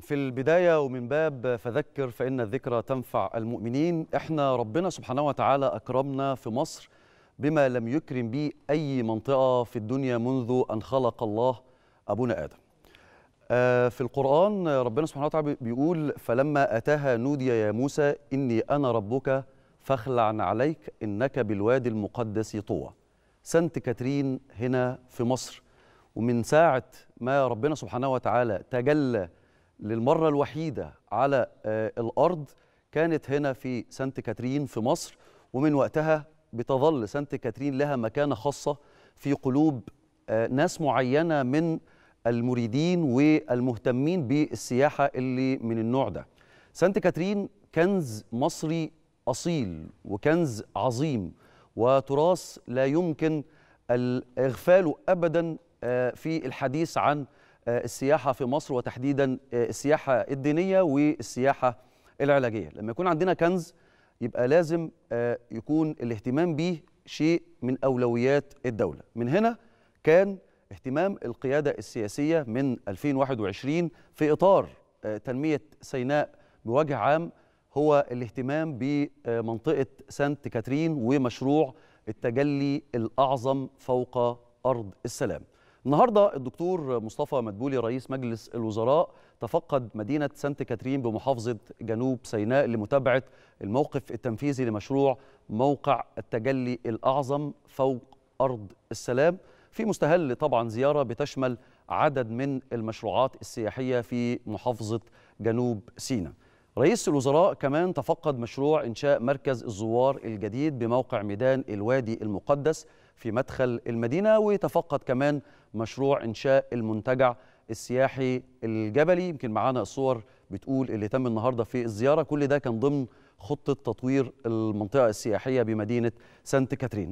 في البداية ومن باب فذكر فإن الذكرى تنفع المؤمنين إحنا ربنا سبحانه وتعالى أكرمنا في مصر بما لم يكرم به أي منطقة في الدنيا منذ أن خلق الله أبونا آدم آه، في القرآن ربنا سبحانه وتعالى بيقول فلما أتاها نودي يا موسى إني أنا ربك فاخلع عليك إنك بالوادي المقدس طوى سانت كاترين هنا في مصر ومن ساعة ما ربنا سبحانه وتعالى تجلى للمرة الوحيدة على آه، الأرض كانت هنا في سانت كاترين في مصر ومن وقتها بتظل سانت كاترين لها مكانة خاصة في قلوب آه، ناس معينة من المريدين والمهتمين بالسياحة اللي من النوع ده سانت كاترين كنز مصري أصيل وكنز عظيم وتراث لا يمكن إغفاله أبدا آه، في الحديث عن آه، السياحه في مصر وتحديدا آه، السياحه الدينيه والسياحه العلاجيه لما يكون عندنا كنز يبقى لازم آه، يكون الاهتمام به شيء من اولويات الدوله من هنا كان اهتمام القياده السياسيه من 2021 في اطار تنميه سيناء بوجه عام هو الاهتمام بمنطقه سانت كاترين ومشروع التجلي الاعظم فوق ارض السلام النهارده الدكتور مصطفى مدبولي رئيس مجلس الوزراء تفقد مدينه سانت كاترين بمحافظه جنوب سيناء لمتابعه الموقف التنفيذي لمشروع موقع التجلي الاعظم فوق ارض السلام في مستهل طبعا زياره بتشمل عدد من المشروعات السياحيه في محافظه جنوب سيناء رئيس الوزراء كمان تفقد مشروع إنشاء مركز الزوار الجديد بموقع ميدان الوادي المقدس في مدخل المدينة وتفقد كمان مشروع إنشاء المنتجع السياحي الجبلي يمكن معانا الصور بتقول اللي تم النهارده في الزيارة كل ده كان ضمن خطة تطوير المنطقة السياحية بمدينة سانت كاترين